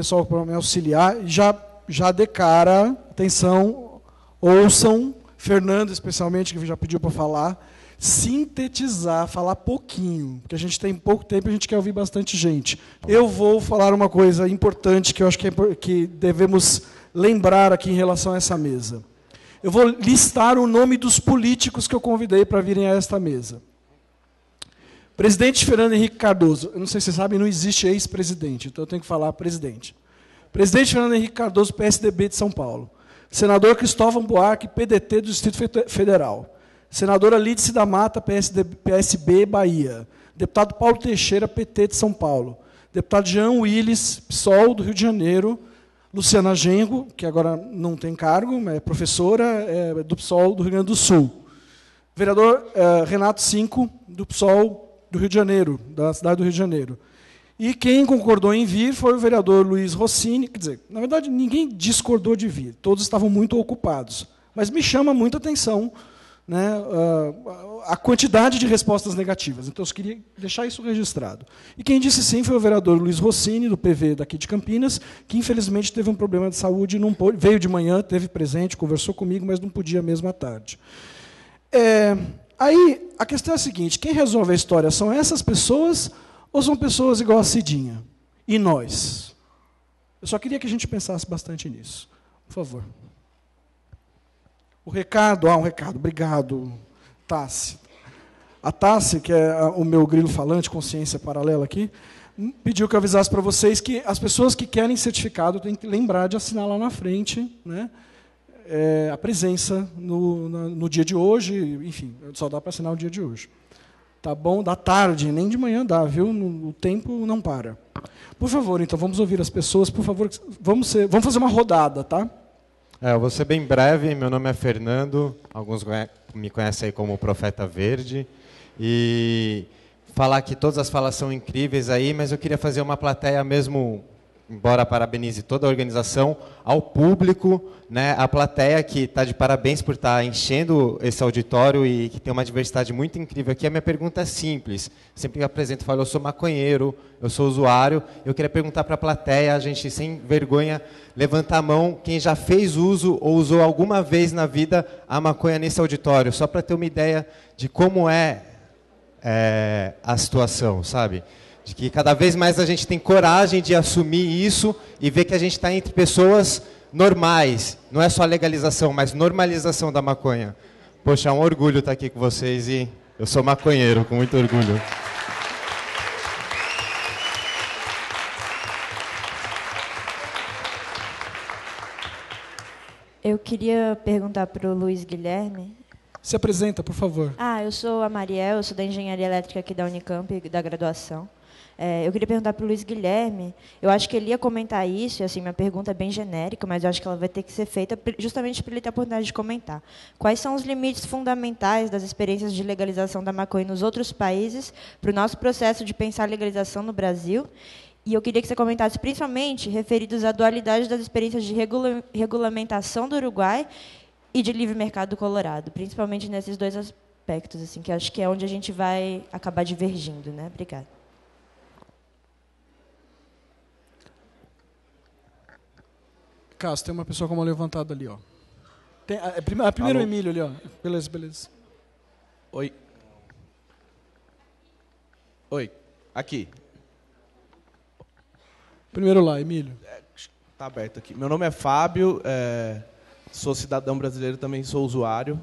pessoal para me é auxiliar, já, já cara atenção, ouçam, Fernando especialmente, que já pediu para falar, sintetizar, falar pouquinho, porque a gente tem pouco tempo e a gente quer ouvir bastante gente. Eu vou falar uma coisa importante que eu acho que, é, que devemos lembrar aqui em relação a essa mesa. Eu vou listar o nome dos políticos que eu convidei para virem a esta mesa. Presidente Fernando Henrique Cardoso. Eu não sei se vocês sabem, não existe ex-presidente, então eu tenho que falar presidente. Presidente Fernando Henrique Cardoso, PSDB de São Paulo. Senador Cristóvão Buarque, PDT do Distrito Federal. Senadora Lídice da Mata, PSDB, PSB Bahia. Deputado Paulo Teixeira, PT de São Paulo. Deputado Jean Willis, PSOL do Rio de Janeiro. Luciana Gengo, que agora não tem cargo, mas é professora é, do PSOL do Rio Grande do Sul. Vereador é, Renato Cinco, do PSOL do Rio de Janeiro, da cidade do Rio de Janeiro. E quem concordou em vir foi o vereador Luiz Rossini. Quer dizer, na verdade, ninguém discordou de vir, todos estavam muito ocupados. Mas me chama muita atenção né, ah, a quantidade de respostas negativas. Então, eu queria deixar isso registrado. E quem disse sim foi o vereador Luiz Rossini, do PV daqui de Campinas, que infelizmente teve um problema de saúde, não veio de manhã, teve presente, conversou comigo, mas não podia mesmo à tarde. É, aí, a questão é a seguinte: quem resolve a história são essas pessoas ou são pessoas igual a Cidinha e nós? Eu só queria que a gente pensasse bastante nisso. Por favor. O recado, ah, um recado, obrigado, Tassi. A Tassi, que é o meu grilo falante, consciência paralela aqui, hum, pediu que eu avisasse para vocês que as pessoas que querem certificado têm que lembrar de assinar lá na frente né, é, a presença no, na, no dia de hoje, enfim, só dá para assinar o dia de hoje. Tá bom? Da tarde, nem de manhã dá, viu? O tempo não para. Por favor, então, vamos ouvir as pessoas, por favor, vamos, ser, vamos fazer uma rodada, tá? É, eu vou ser bem breve, meu nome é Fernando, alguns me conhecem aí como Profeta Verde, e falar que todas as falas são incríveis aí, mas eu queria fazer uma plateia mesmo embora parabenize toda a organização, ao público, né, à plateia que está de parabéns por estar tá enchendo esse auditório e que tem uma diversidade muito incrível aqui. A minha pergunta é simples. Sempre que eu apresento, eu falo, eu sou maconheiro, eu sou usuário. Eu queria perguntar para a plateia, a gente sem vergonha, levantar a mão, quem já fez uso ou usou alguma vez na vida a maconha nesse auditório, só para ter uma ideia de como é, é a situação, sabe? De que cada vez mais a gente tem coragem de assumir isso e ver que a gente está entre pessoas normais. Não é só legalização, mas normalização da maconha. Poxa, é um orgulho estar tá aqui com vocês e eu sou maconheiro, com muito orgulho. Eu queria perguntar para o Luiz Guilherme. Se apresenta, por favor. Ah, eu sou a Mariel, eu sou da Engenharia Elétrica aqui da Unicamp, da graduação. É, eu queria perguntar para o Luiz Guilherme. Eu acho que ele ia comentar isso, e, assim, minha pergunta é bem genérica, mas eu acho que ela vai ter que ser feita justamente para ele ter a oportunidade de comentar. Quais são os limites fundamentais das experiências de legalização da maconha nos outros países para o nosso processo de pensar legalização no Brasil? E eu queria que você comentasse principalmente referidos à dualidade das experiências de regula regulamentação do Uruguai e de livre mercado do Colorado, principalmente nesses dois aspectos, assim, que acho que é onde a gente vai acabar divergindo, né? Obrigada. Cássio, tem uma pessoa com a mão levantada ali, ó. Tem, a, é a, a primeiro Alô? Emílio ali, ó. Beleza, beleza. Oi. Oi. Aqui. Primeiro lá, Emílio. É, Está aberto aqui. Meu nome é Fábio, é, sou cidadão brasileiro, também sou usuário.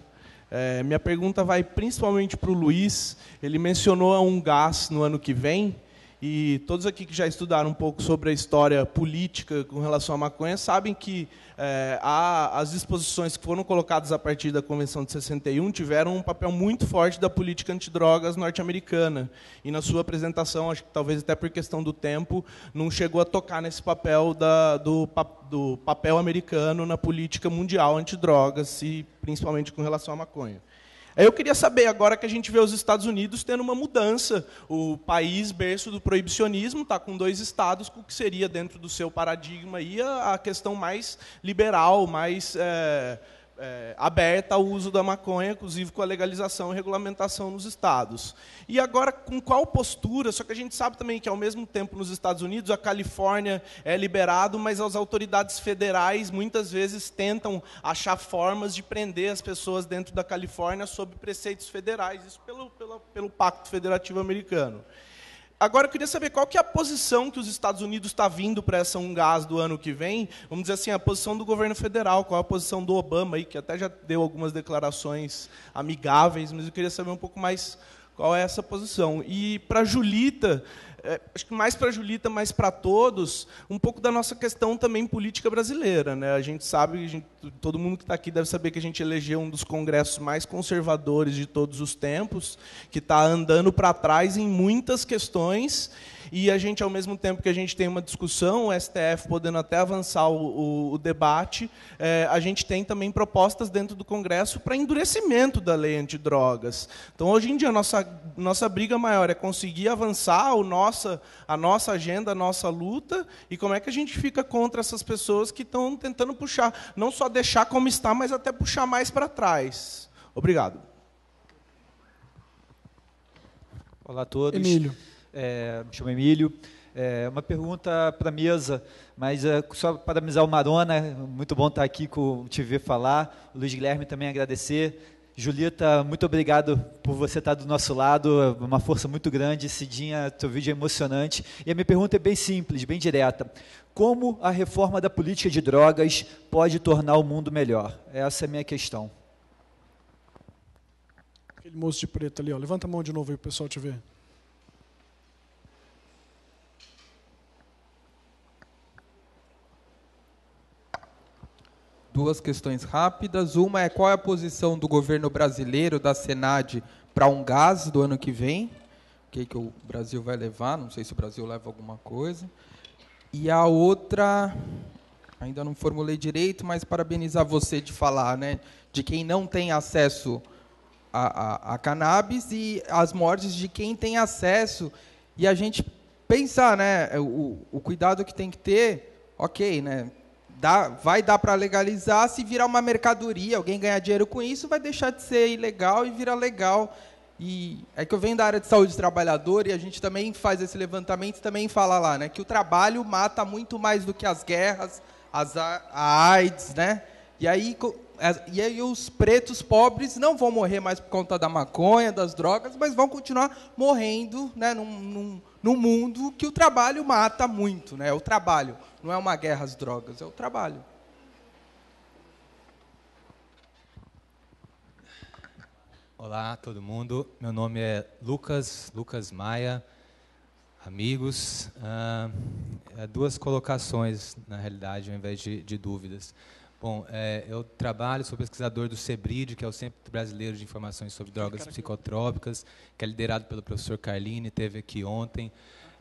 É, minha pergunta vai principalmente para o Luiz. Ele mencionou um gás no ano que vem. E todos aqui que já estudaram um pouco sobre a história política com relação à maconha sabem que é, a, as disposições que foram colocadas a partir da Convenção de 61 tiveram um papel muito forte da política antidrogas norte-americana. E na sua apresentação, acho que talvez até por questão do tempo, não chegou a tocar nesse papel da, do, do papel americano na política mundial antidrogas, e principalmente com relação à maconha. Eu queria saber, agora que a gente vê os Estados Unidos tendo uma mudança, o país berço do proibicionismo está com dois estados, o que seria, dentro do seu paradigma, aí, a, questão mais liberal, mais. É, é, aberta ao uso da maconha, inclusive com a legalização e regulamentação nos estados. E agora, com qual postura? Só que a gente sabe também que, ao mesmo tempo, nos Estados Unidos, a Califórnia é liberado, mas as autoridades federais muitas vezes tentam achar formas de prender as pessoas dentro da Califórnia sob preceitos federais, isso pelo, pelo, pelo Pacto Federativo Americano. Agora eu queria saber qual que é a posição que os Estados Unidos está vindo para essa um gás do ano que vem. Vamos dizer assim, a posição do governo federal, qual é a posição do Obama aí, que até já deu algumas declarações amigáveis, mas eu queria saber um pouco mais qual é essa posição. E para Julita, é, acho que mais para a Julita, mais para todos, um pouco da nossa questão também política brasileira. Né? A gente sabe, a gente, todo mundo que está aqui deve saber que a gente elegeu um dos congressos mais conservadores de todos os tempos, que está andando para trás em muitas questões e a gente, ao mesmo tempo que a gente tem uma discussão, o STF podendo até avançar o, o, o debate, é, a gente tem também propostas dentro do Congresso para endurecimento da lei antidrogas. Então, hoje em dia, a nossa, nossa briga maior é conseguir avançar o nossa, a nossa agenda, a nossa luta, e como é que a gente fica contra essas pessoas que estão tentando puxar, não só deixar como está, mas até puxar mais para trás. Obrigado. Olá a todos. Emílio é, me chamo Emílio. É, uma pergunta para a mesa, mas é, só parabenizar o Marona, né? muito bom estar tá aqui com te ver falar. O Luiz Guilherme também agradecer. Julita, muito obrigado por você estar tá do nosso lado, uma força muito grande. Cidinha, seu vídeo é emocionante. E a minha pergunta é bem simples, bem direta. Como a reforma da política de drogas pode tornar o mundo melhor? Essa é a minha questão. Aquele moço de preto ali, ó. levanta a mão de novo aí para o pessoal te ver. duas questões rápidas. Uma é qual é a posição do governo brasileiro, da Senad, para um gás do ano que vem? O que, que o Brasil vai levar? Não sei se o Brasil leva alguma coisa. E a outra, ainda não formulei direito, mas parabenizar você de falar, né? De quem não tem acesso a, a, a cannabis e as mortes de quem tem acesso. E a gente pensar, né? O, o cuidado que tem que ter, ok, né? dá, vai dar para legalizar, se virar uma mercadoria, alguém ganhar dinheiro com isso, vai deixar de ser ilegal e virar legal. E é que eu venho da área de saúde trabalhador e a gente também faz esse levantamento e também fala lá, né, que o trabalho mata muito mais do que as guerras, as a AIDS, né? E aí e aí os pretos pobres não vão morrer mais por conta da maconha, das drogas, mas vão continuar morrendo né, num, num, num mundo que o trabalho mata muito, né, o trabalho. Não é uma guerra às drogas, é o trabalho. Olá, todo mundo. Meu nome é Lucas, Lucas Maia. Amigos, ah, é duas colocações, na realidade, ao invés de, de dúvidas. Bom, é, eu trabalho, sou pesquisador do CEBRID, que é o Centro Brasileiro de Informações sobre Drogas Psicotrópicas, que é liderado pelo professor Carlini. teve aqui ontem.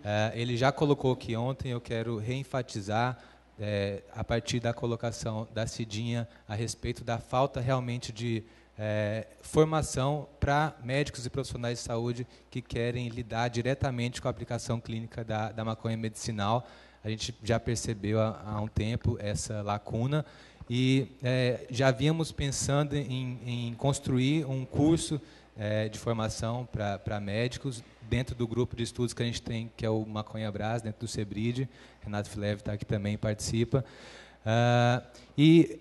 É, ele já colocou aqui ontem, eu quero reenfatizar é, a partir da colocação da Cidinha a respeito da falta realmente de é, formação para médicos e profissionais de saúde que querem lidar diretamente com a aplicação clínica da, da maconha medicinal. A gente já percebeu há, há um tempo essa lacuna e é, já vínhamos pensando em, em construir um curso é, de formação para médicos dentro do grupo de estudos que a gente tem, que é o Maconha Brás, dentro do Sebride. Renato Fileve está aqui também, participa. Uh, e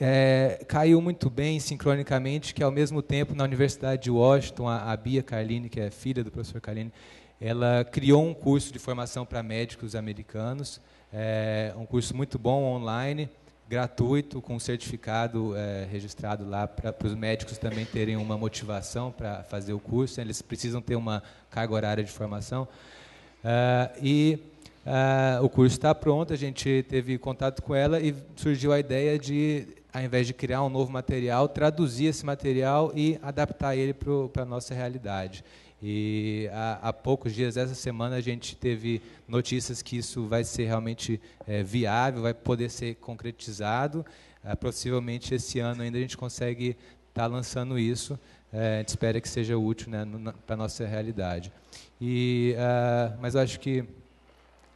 é, caiu muito bem, sincronicamente, que ao mesmo tempo, na Universidade de Washington, a, a Bia Carline, que é filha do professor Carline, ela criou um curso de formação para médicos americanos, é, um curso muito bom online, gratuito, com certificado é, registrado lá para os médicos também terem uma motivação para fazer o curso. Eles precisam ter uma carga horária de formação. Uh, e uh, o curso está pronto, a gente teve contato com ela e surgiu a ideia de, ao invés de criar um novo material, traduzir esse material e adaptar ele para a nossa realidade. E há, há, poucos dias, essa semana, a gente teve notícias que isso vai ser realmente é, viável, vai poder ser concretizado. É, possivelmente esse ano ainda a gente consegue estar tá lançando isso. É, a gente espera que seja útil né, para a nossa realidade. E, uh, mas eu acho que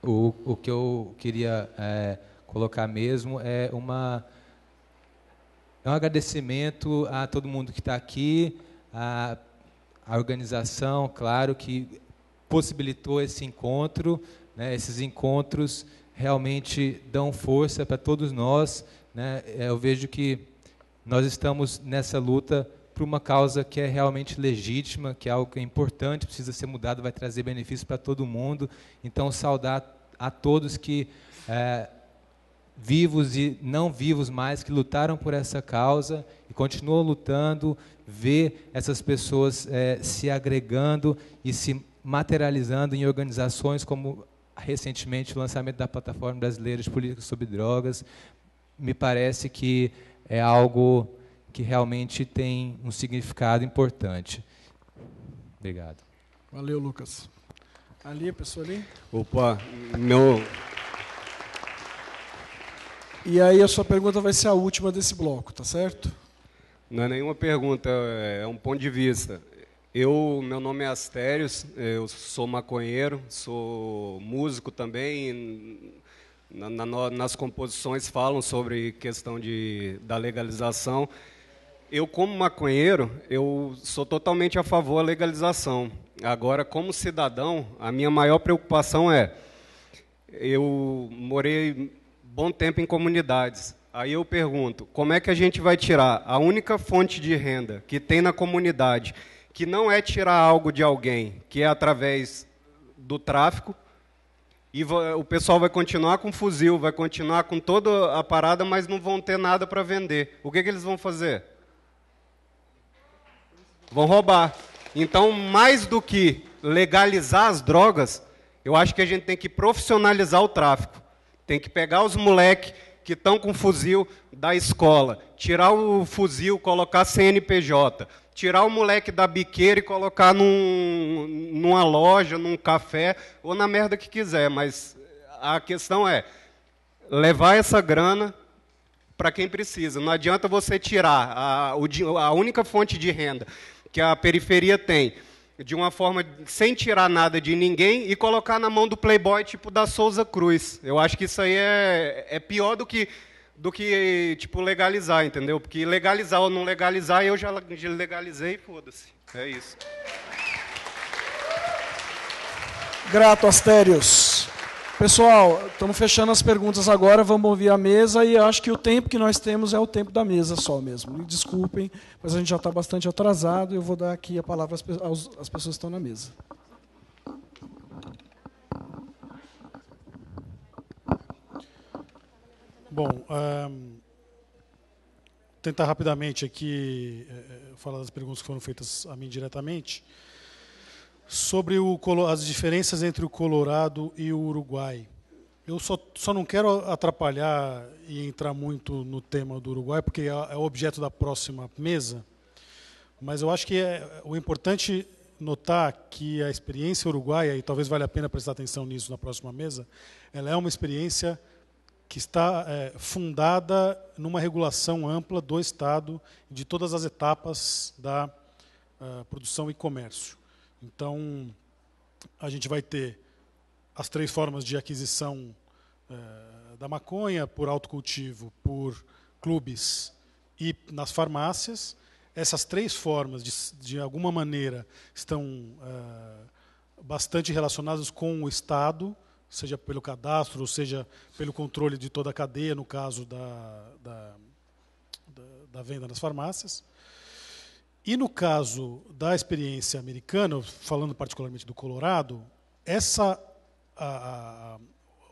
o, o que eu queria é, colocar mesmo é uma. É um agradecimento a todo mundo que está aqui, a a organização, claro, que possibilitou esse encontro. Né? Esses encontros realmente dão força para todos nós. Né? É, eu vejo que nós estamos nessa luta por uma causa que é realmente legítima, que é algo que é importante, precisa ser mudado, vai trazer benefícios para todo mundo. Então, saudar a todos que. É, vivos e não vivos mais que lutaram por essa causa e continuam lutando, ver essas pessoas é, se agregando e se materializando em organizações como recentemente o lançamento da plataforma brasileira de políticas sobre drogas, me parece que é algo que realmente tem um significado importante. Obrigado. Valeu, Lucas. Ali, a pessoa ali? Opa, meu e aí a sua pergunta vai ser a última desse bloco, tá certo? Não é nenhuma pergunta, é, é um ponto de vista. Eu, meu nome é Astério, eu sou maconheiro, sou músico também. Na, na, nas composições falam sobre questão de, da legalização. Eu, como maconheiro, eu sou totalmente a favor da legalização. Agora, como cidadão, a minha maior preocupação é... Eu morei bom tempo em comunidades. Aí eu pergunto, como é que a gente vai tirar a única fonte de renda que tem na comunidade, que não é tirar algo de alguém, que é através do tráfico, e o pessoal vai continuar com fuzil, vai continuar com toda a parada, mas não vão ter nada para vender. O que, que eles vão fazer? Vão roubar. Então, mais do que legalizar as drogas, eu acho que a gente tem que profissionalizar o tráfico. Tem que pegar os moleques que estão com fuzil da escola, tirar o fuzil, colocar CNPJ, tirar o moleque da biqueira e colocar num, numa loja, num café ou na merda que quiser. Mas a questão é levar essa grana para quem precisa. Não adianta você tirar a, a única fonte de renda que a periferia tem de uma forma sem tirar nada de ninguém e colocar na mão do playboy tipo da Souza Cruz. Eu acho que isso aí é, é pior do que do que tipo legalizar, entendeu? Porque legalizar ou não legalizar, eu já legalizei, foda-se. É isso. Grato, Astérios. Pessoal, estamos fechando as perguntas agora, vamos ouvir a mesa e acho que o tempo que nós temos é o tempo da mesa só mesmo. Me desculpem, mas a gente já está bastante atrasado e eu vou dar aqui a palavra às, às pessoas que estão na mesa. Bom, um, tentar rapidamente aqui eh, eh, falar das perguntas que foram feitas a mim diretamente sobre o, as diferenças entre o Colorado e o Uruguai. Eu só, só não quero atrapalhar e entrar muito no tema do Uruguai, porque é, é objeto da próxima mesa, mas eu acho que é, o importante notar que a experiência uruguaia, e talvez valha a pena prestar atenção nisso na próxima mesa, ela é uma experiência que está é, fundada numa regulação ampla do Estado de todas as etapas da uh, produção e comércio. Então, a gente vai ter as três formas de aquisição eh, da maconha, por autocultivo, por clubes e nas farmácias. Essas três formas, de, de alguma maneira, estão eh, bastante relacionadas com o Estado, seja pelo cadastro, seja pelo controle de toda a cadeia, no caso da, da, da venda nas farmácias. E no caso da experiência americana, falando particularmente do Colorado, essa, a, a,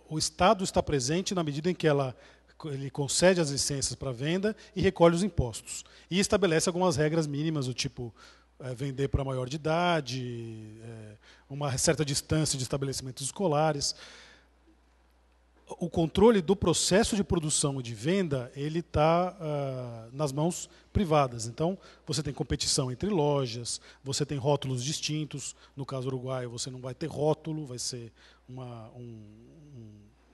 o Estado está presente na medida em que ela, ele concede as licenças para venda e recolhe os impostos. E estabelece algumas regras mínimas, do tipo é, vender para maior de idade, é, uma certa distância de estabelecimentos escolares o controle do processo de produção e de venda ele está uh, ah, nas mãos privadas. Então, você tem competição entre lojas, você tem rótulos distintos. No caso uruguaio, você não vai ter rótulo, vai ser uma, um,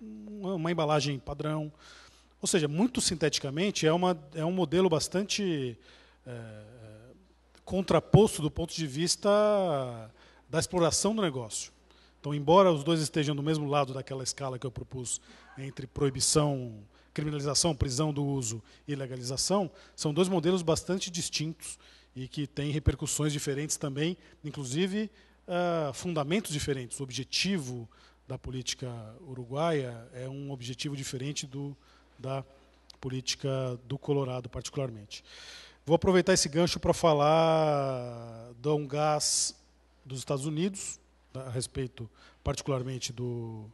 um, uma embalagem padrão. Ou seja, muito sinteticamente, é, uma, é um modelo bastante é, contraposto do ponto de vista da exploração do negócio. Então, embora os dois estejam do mesmo lado daquela escala que eu propus entre proibição, criminalização, prisão do uso e legalização, são dois modelos bastante distintos e que têm repercussões diferentes também, inclusive uh, fundamentos diferentes. O objetivo da política uruguaia é um objetivo diferente do da política do Colorado, particularmente. Vou aproveitar esse gancho para falar de um gás dos Estados Unidos, a respeito particularmente do,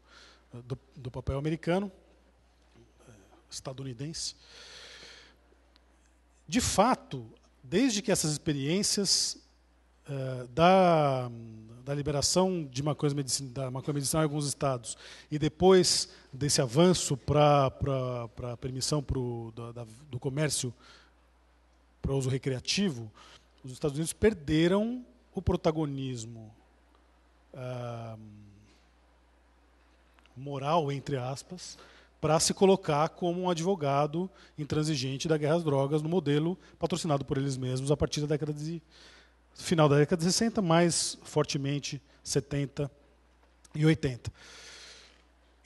do, do papel americano, eh, estadunidense. De fato, desde que essas experiências eh, da, da liberação de maconha medicinal, da maconha medicinal em alguns estados e depois desse avanço para a permissão pro, da, da, do comércio para uso recreativo, os Estados Unidos perderam o protagonismo ah, moral, entre aspas, para se colocar como um advogado intransigente da guerra às drogas no modelo patrocinado por eles mesmos a partir da década de final da década de 60, mais fortemente 70 e 80.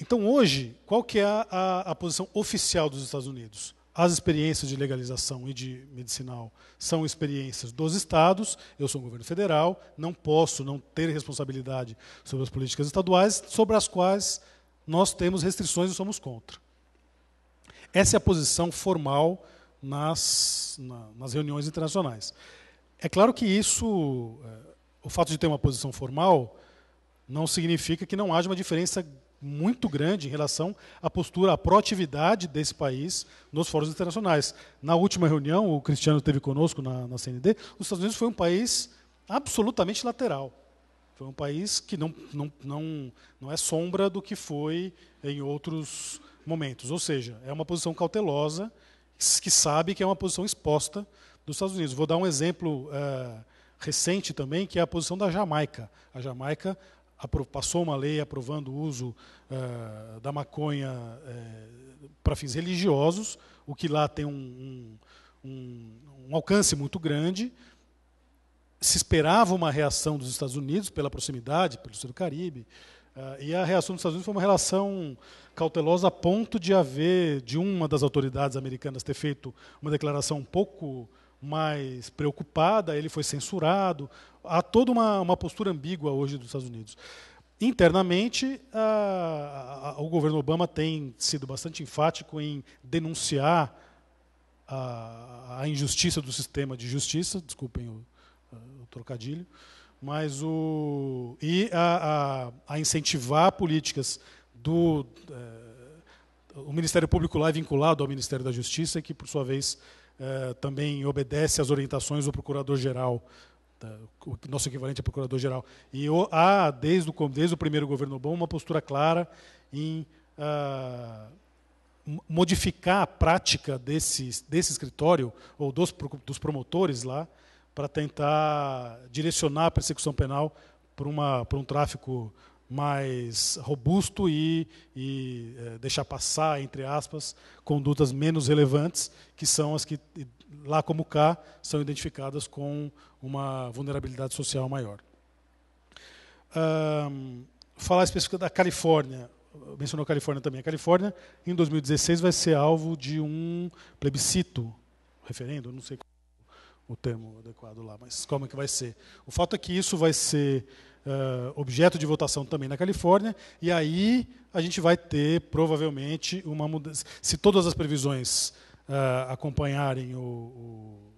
Então hoje, qual que é a, a posição oficial dos Estados Unidos? As experiências de legalização e de medicinal são experiências dos estados. Eu sou um governo federal, não posso não ter responsabilidade sobre as políticas estaduais, sobre as quais nós temos restrições e somos contra. Essa é a posição formal nas, na, nas reuniões internacionais. É claro que isso, eh, o fato de ter uma posição formal, não significa que não haja uma diferença muito grande em relação à postura, à proatividade desse país nos fóruns internacionais. Na última reunião, o Cristiano esteve conosco na, na CND, os Estados Unidos foi um país absolutamente lateral. Foi um país que não, não, não, não é sombra do que foi em outros momentos. Ou seja, é uma posição cautelosa, que sabe que é uma posição exposta dos Estados Unidos. Vou dar um exemplo eh, recente também, que é a posição da Jamaica. A Jamaica passou uma lei aprovando o uso uh, da maconha uh, eh, para fins religiosos, o que lá tem um, um, um alcance muito grande. Se esperava uma reação dos Estados Unidos pela proximidade, pelo sul do Caribe, Uh, e a reação dos Estados Unidos foi uma relação cautelosa a ponto de haver, de uma das autoridades americanas ter feito uma declaração um pouco mais preocupada, ele foi censurado. Há toda uma, uma postura ambígua hoje dos Estados Unidos. Internamente, a, a, o governo Obama tem sido bastante enfático em denunciar a, a injustiça do sistema de justiça, desculpem o, o trocadilho, mas o e a, a, a incentivar políticas do é, o Ministério Público lá é vinculado ao Ministério da Justiça, que por sua vez eh, também obedece às orientações do Procurador-Geral, tá, o nosso equivalente a é Procurador-Geral. E há, desde o, desde o primeiro governo bom, uma postura clara em ah, modificar a prática desse, desse escritório, ou dos, dos promotores lá, para tentar direcionar a persecução penal para um tráfico mais robusto e, e é, deixar passar, entre aspas, condutas menos relevantes, que são as que, lá como cá, são identificadas com uma vulnerabilidade social maior. Um, falar específica da Califórnia, mencionou a Califórnia também. A Califórnia, em 2016, vai ser alvo de um plebiscito, referendo, não sei o termo adequado lá, mas como é que vai ser. O fato é que isso vai ser uh, objeto de votação também na Califórnia, e aí a gente vai ter provavelmente uma mudança. Se todas as previsões uh, acompanharem o, o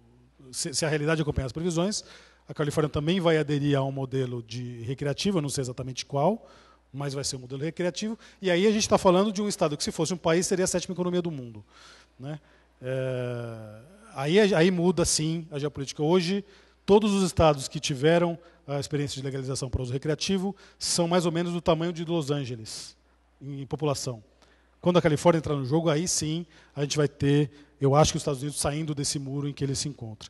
se, se, a realidade acompanhar as previsões, a Califórnia também vai aderir a um modelo de recreativo, eu não sei exatamente qual, mas vai ser um modelo recreativo. E aí a gente está falando de um estado que, se fosse um país, seria a sétima economia do mundo, né? É, aí, aí muda sim a geopolítica. Hoje, todos os estados que tiveram a experiência de legalização para uso recreativo são mais ou menos do tamanho de Los Angeles em, em população. Quando a Califórnia entrar no jogo, aí sim a gente vai ter, eu acho que os Estados Unidos saindo desse muro em que ele se encontra.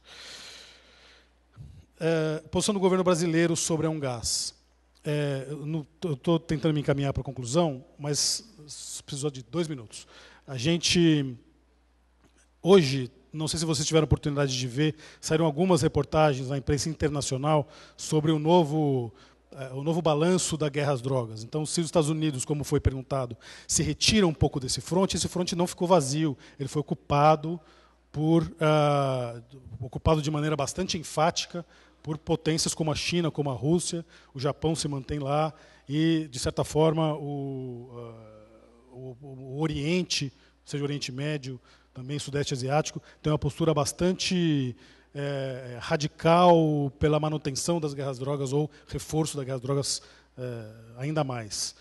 É, posição do governo brasileiro sobre a Ungás. gás. É, eu estou tentando me encaminhar para a conclusão, mas precisou de dois minutos. A gente hoje não sei se vocês tiveram oportunidade de ver, saíram algumas reportagens na imprensa internacional sobre o novo eh, o novo balanço da guerra às drogas. Então, se os Estados Unidos, como foi perguntado, se retira um pouco desse fronte, esse fronte não ficou vazio, ele foi ocupado por uh, ocupado de maneira bastante enfática por potências como a China, como a Rússia, o Japão se mantém lá e de certa forma o, uh, o, o Oriente, seja o Oriente Médio, também Sudeste Asiático, tem uma postura bastante é, radical pela manutenção das guerras drogas ou reforço das guerras drogas é, ainda mais.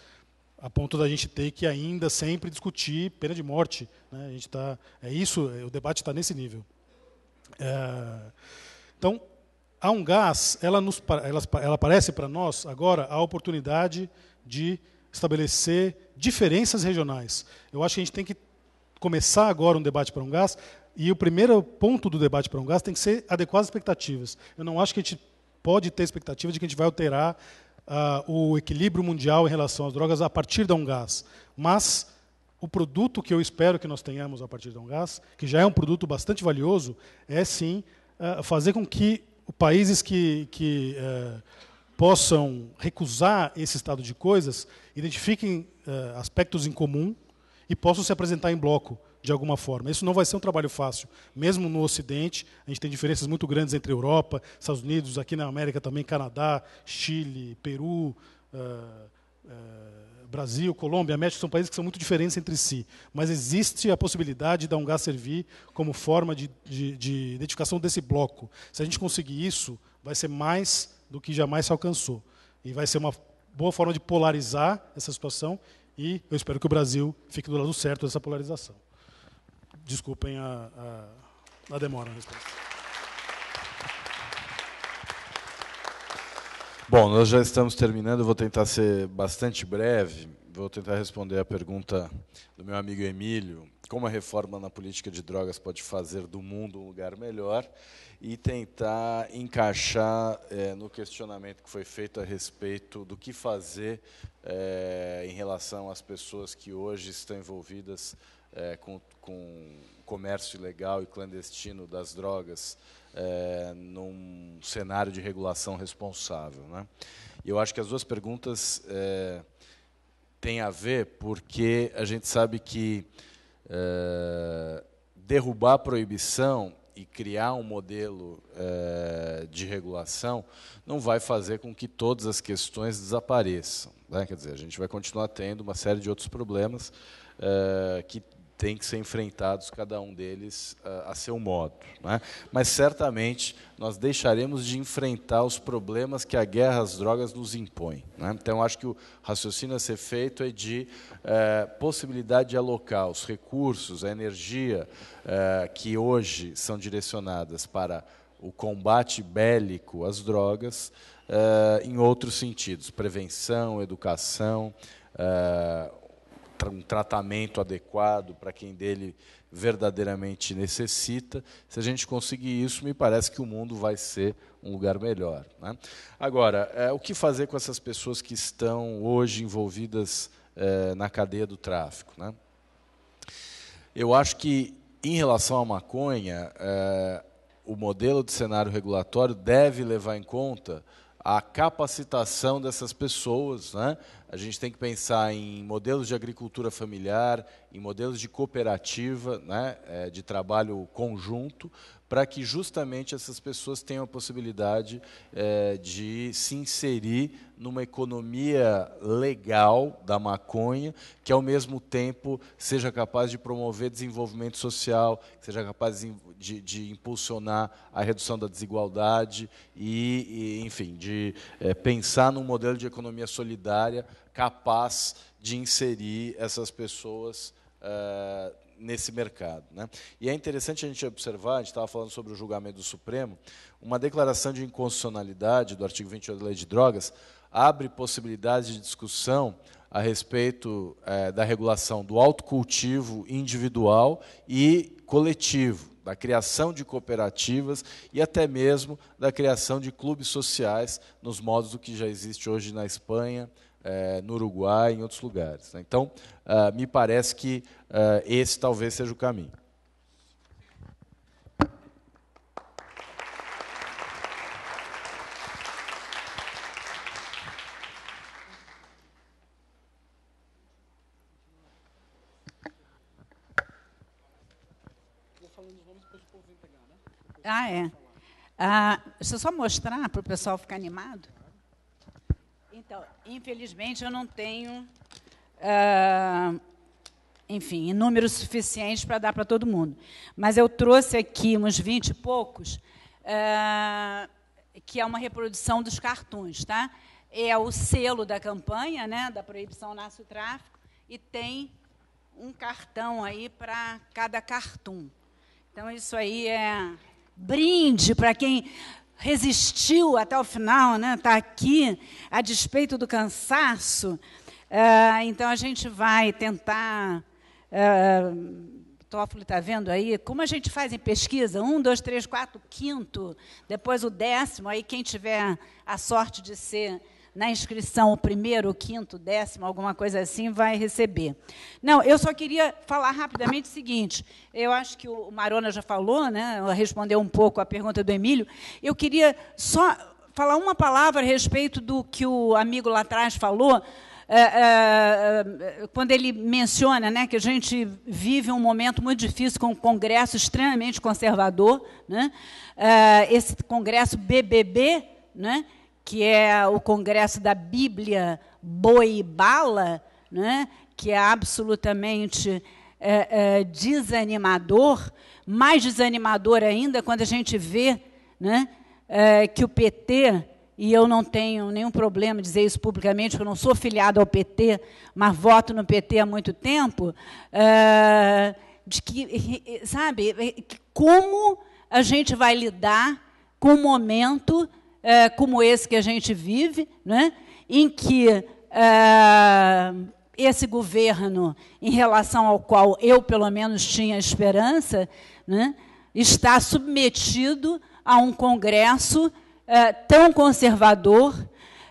A ponto da gente ter que ainda sempre discutir pena de morte. Né? A gente tá, é isso, é, o debate está nesse nível. É, então, a um gás, ela, nos, ela, ela aparece para nós agora a oportunidade de estabelecer diferenças regionais. Eu acho que a gente tem que começar agora um debate para um gás, e o primeiro ponto do debate para um gás tem que ser adequar as expectativas. Eu não acho que a gente pode ter expectativa de que a gente vai alterar uh, o equilíbrio mundial em relação às drogas a partir de um gás. Mas o produto que eu espero que nós tenhamos a partir de um gás, que já é um produto bastante valioso, é sim uh, fazer com que países que, que uh, possam recusar esse estado de coisas identifiquem eh, aspectos em comum e possam se apresentar em bloco de alguma forma. Isso não vai ser um trabalho fácil, mesmo no Ocidente. A gente tem diferenças muito grandes entre Europa, Estados Unidos, aqui na América também, Canadá, Chile, Peru, uh, uh, Brasil, Colômbia, México, são países que são muito diferentes entre si. Mas existe a possibilidade da UNGAR servir como forma de, de, de identificação desse bloco. Se a gente conseguir isso, vai ser mais do que jamais se alcançou. E vai ser uma boa forma de polarizar essa situação e eu espero que o Brasil fique do lado certo dessa polarização. Desculpem a, a, a demora na resposta. Bom, nós já estamos terminando, vou tentar ser bastante breve, vou tentar responder a pergunta do meu amigo Emílio como a reforma na política de drogas pode fazer do mundo um lugar melhor e tentar encaixar é, no questionamento que foi feito a respeito do que fazer é, em relação às pessoas que hoje estão envolvidas é, com, com comércio ilegal e clandestino das drogas é, num cenário de regulação responsável. Né? Eu acho que as duas perguntas é, têm a ver porque a gente sabe que eh, derrubar a proibição e criar um modelo é, de regulação não vai fazer com que todas as questões desapareçam. Né? Quer dizer, a gente vai continuar tendo uma série de outros problemas é, que têm que ser enfrentados, cada um deles, ah, a, seu modo. Né? Mas certamente nós deixaremos de enfrentar os problemas que a guerra às drogas nos impõe. Né? Então, acho que o raciocínio a ser feito é de é, possibilidade de alocar os recursos, a energia é, que hoje são direcionadas para o combate bélico às drogas é, em outros sentidos prevenção, educação. Uh, um tratamento adequado para quem dele verdadeiramente necessita. Se a gente conseguir isso, me parece que o mundo vai ser um lugar melhor. Né? Agora, é, o que fazer com essas pessoas que estão hoje envolvidas é, na cadeia do tráfico? Né? Eu acho que, em relação à maconha, é, o modelo de cenário regulatório deve levar em conta a capacitação dessas pessoas, né? a gente tem que pensar em modelos de agricultura familiar, em modelos de cooperativa, né, é, de trabalho conjunto, para que justamente essas pessoas tenham a possibilidade é, de se inserir numa economia legal da maconha, que ao mesmo tempo seja capaz de promover desenvolvimento social, seja capaz de, de impulsionar a redução da desigualdade e, e enfim, de é, pensar num modelo de economia solidária capaz de inserir essas pessoas uh, nesse mercado. Né? E é interessante a gente observar, a gente estava falando sobre o julgamento do Supremo, uma declaração de inconstitucionalidade do artigo 28 da Lei de Drogas abre possibilidades de discussão a respeito eh, da regulação do autocultivo individual e coletivo, da criação de cooperativas e até mesmo da criação de clubes sociais nos modos do que já existe hoje na Espanha, é, no Uruguai e em outros lugares. Né? Então, uh, me parece que uh, esse talvez seja o caminho. Ah, é. Ah, deixa eu só mostrar para o pessoal ficar animado. Então, infelizmente eu não tenho, uh, enfim, números suficientes para dar para todo mundo. Mas eu trouxe aqui uns 20 e poucos, uh, que é uma reprodução dos cartuns, tá? É o selo da campanha, né, da proibição nasce o tráfico, e tem um cartão aí para cada cartoon. Então, isso aí é brinde para quem resistiu até o final, né? Está aqui a despeito do cansaço. Uh, então a gente vai tentar. Uh, Toffoli está vendo aí, como a gente faz em pesquisa, um, dois, três, quatro, quinto, depois o décimo, aí quem tiver a sorte de ser na inscrição o primeiro, o quinto, o décimo, alguma coisa assim, vai receber. Não, eu só queria falar rapidamente o seguinte: eu acho que o Marona já falou, né, respondeu um pouco a pergunta do Emílio. Eu queria só falar uma palavra a respeito do que o amigo lá atrás falou. É, é, é, quando ele menciona né, que a gente vive um momento muito difícil com um Congresso extremamente conservador, né, eh, esse Congresso BBB, né, que é o Congresso da Bíblia Boi e Bala, né, que é absolutamente é, é, desanimador, mais desanimador ainda quando a gente vê né, é, que o PT, e eu não tenho nenhum problema dizer isso publicamente, porque eu não sou filiado ao PT, mas voto no PT há muito tempo, é, de que, sabe, é, como a gente vai lidar com o momento é, como esse que a gente vive, né? em que é, esse governo, em relação ao qual eu, pelo menos, tinha esperança, né? está submetido a um Congresso é, tão conservador.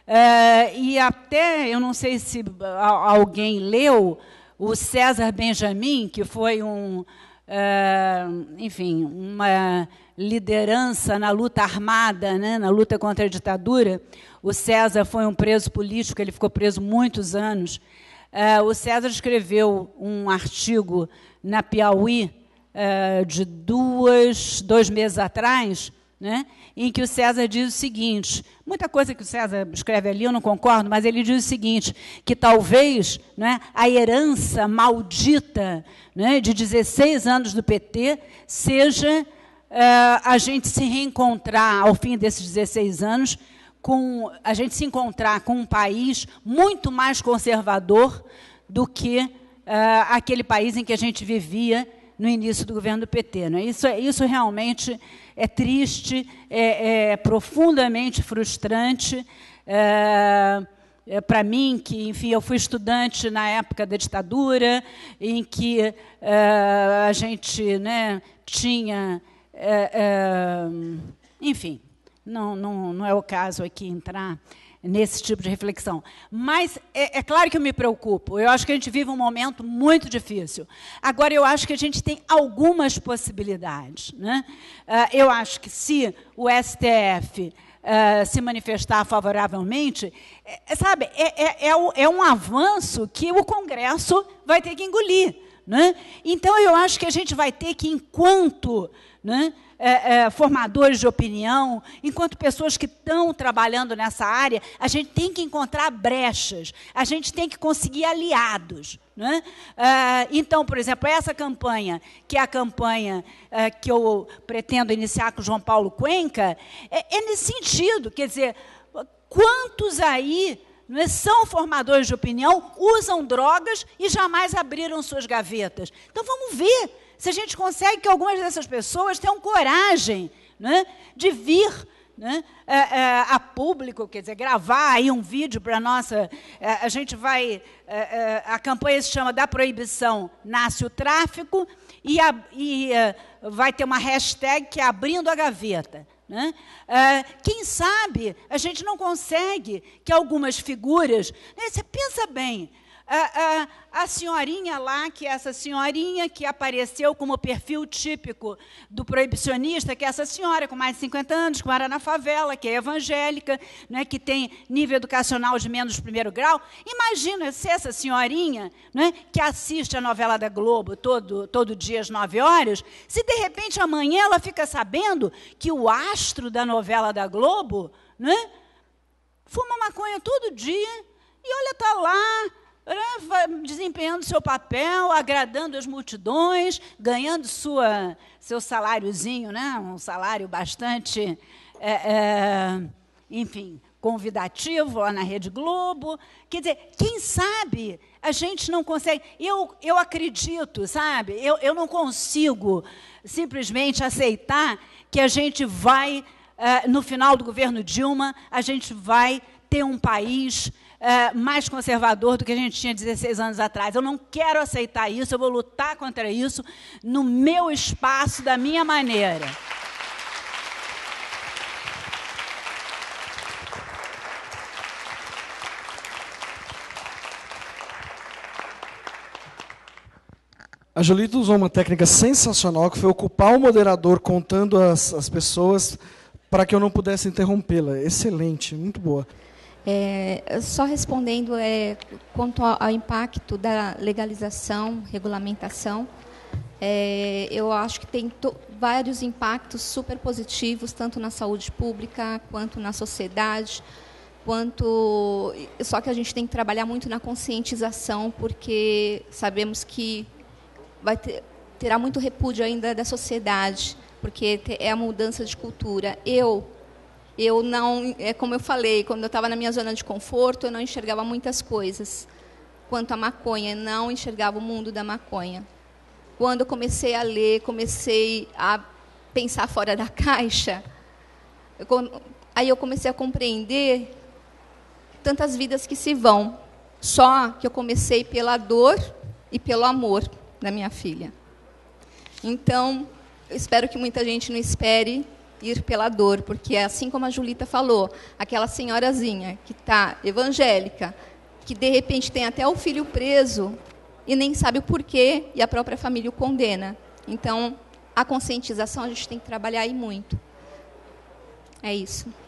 É, e até, eu não sei se alguém leu, o César Benjamin, que foi um, é, enfim, uma liderança na luta armada, né, na luta contra a ditadura. O César foi um preso político, ele ficou preso muitos anos. Uh, o César escreveu um artigo na Piauí uh, de duas, dois meses atrás, né, em que o César diz o seguinte: muita coisa que o César escreve ali eu não concordo, mas ele diz o seguinte: que talvez né, a herança maldita né, de 16 anos do PT seja uh, a gente se reencontrar ao fim desses 16 anos, com a gente se encontrar com um país muito mais conservador do que uh, aquele país em que a gente vivia no início do governo do PT. é Isso, é, isso realmente é triste, é, é profundamente frustrante. Eh, é, é, para mim, que enfim, eu fui estudante na época da ditadura, em que a gente né, tinha é, é, enfim, não, não, não é o caso aqui entrar nesse tipo de reflexão. Mas é, é, claro que eu me preocupo. Eu acho que a gente vive um momento muito difícil. Agora, eu acho que a gente tem algumas possibilidades. Né? Ah, eu acho que se o STF Uh, ah, se manifestar favoravelmente, é, sabe, é, é, é, o, é, um avanço que o Congresso vai ter que engolir. Né? Então, eu acho que a gente vai ter que, enquanto né? É, é, formadores de opinião, enquanto pessoas que estão trabalhando nessa área, a gente tem que encontrar brechas, a gente tem que conseguir aliados. Né? É, então, por exemplo, essa campanha, que é a campanha é, que eu pretendo iniciar com o João Paulo Cuenca, é, é nesse sentido, quer dizer, quantos aí né, são formadores de opinião, usam drogas e jamais abriram suas gavetas? Então, vamos ver se a gente consegue que algumas dessas pessoas tenham coragem né, de vir né, a, a, a, público, quer dizer, gravar aí um vídeo para a nossa. É, a, gente vai. É, é, a, campanha se chama Da Proibição Nasce o Tráfico, e, e vai ter uma hashtag que é Abrindo a Gaveta. Né? quem sabe a gente não consegue que algumas figuras. Né, você pensa bem, a, a, senhorinha lá, que é essa senhorinha que apareceu como perfil típico do proibicionista, que é essa senhora com mais de 50 anos, que mora na favela, que é evangélica, né, que tem nível educacional de menos primeiro grau. Imagina se essa senhorinha, né, que assiste a novela da Globo todo, todo dia às 9 horas, se de repente amanhã ela fica sabendo que o astro da novela da Globo né, fuma maconha todo dia. E olha, está lá, desempenhando seu papel, agradando as multidões, ganhando sua, seu saláriozinho, né? um salário bastante, é, é, enfim, convidativo lá na Rede Globo. Quer dizer, quem sabe a gente não consegue. Eu, eu acredito, sabe? Eu, eu não consigo simplesmente aceitar que a gente vai, é, no final do governo Dilma, a gente vai ter um país é, mais conservador do que a gente tinha 16 anos atrás. Eu não quero aceitar isso, eu vou lutar contra isso no meu espaço, da minha maneira. A Julita usou uma técnica sensacional que foi ocupar o moderador contando as, as pessoas para que eu não pudesse interrompê-la. Excelente, muito boa. É, só respondendo é, quanto ao, ao impacto da legalização, regulamentação, é, eu acho que tem vários impactos super positivos, tanto na saúde pública, quanto na sociedade, quanto. Só que a gente tem que trabalhar muito na conscientização, porque sabemos que vai ter, terá muito repúdio ainda da sociedade, porque é a mudança de cultura. Eu, eu não, é como eu falei, quando eu estava na minha zona de conforto, eu não enxergava muitas coisas. Quanto à maconha, eu não enxergava o mundo da maconha. Quando eu comecei a ler, comecei a pensar fora da caixa, eu, aí eu comecei a compreender tantas vidas que se vão. Só que eu comecei pela dor e pelo amor da minha filha. Então, eu espero que muita gente não espere ir pela dor, porque é assim como a Julita falou, aquela senhorazinha que está evangélica, que de repente tem até o filho preso e nem sabe o porquê e a própria família o condena. Então, a conscientização a gente tem que trabalhar aí muito. É isso.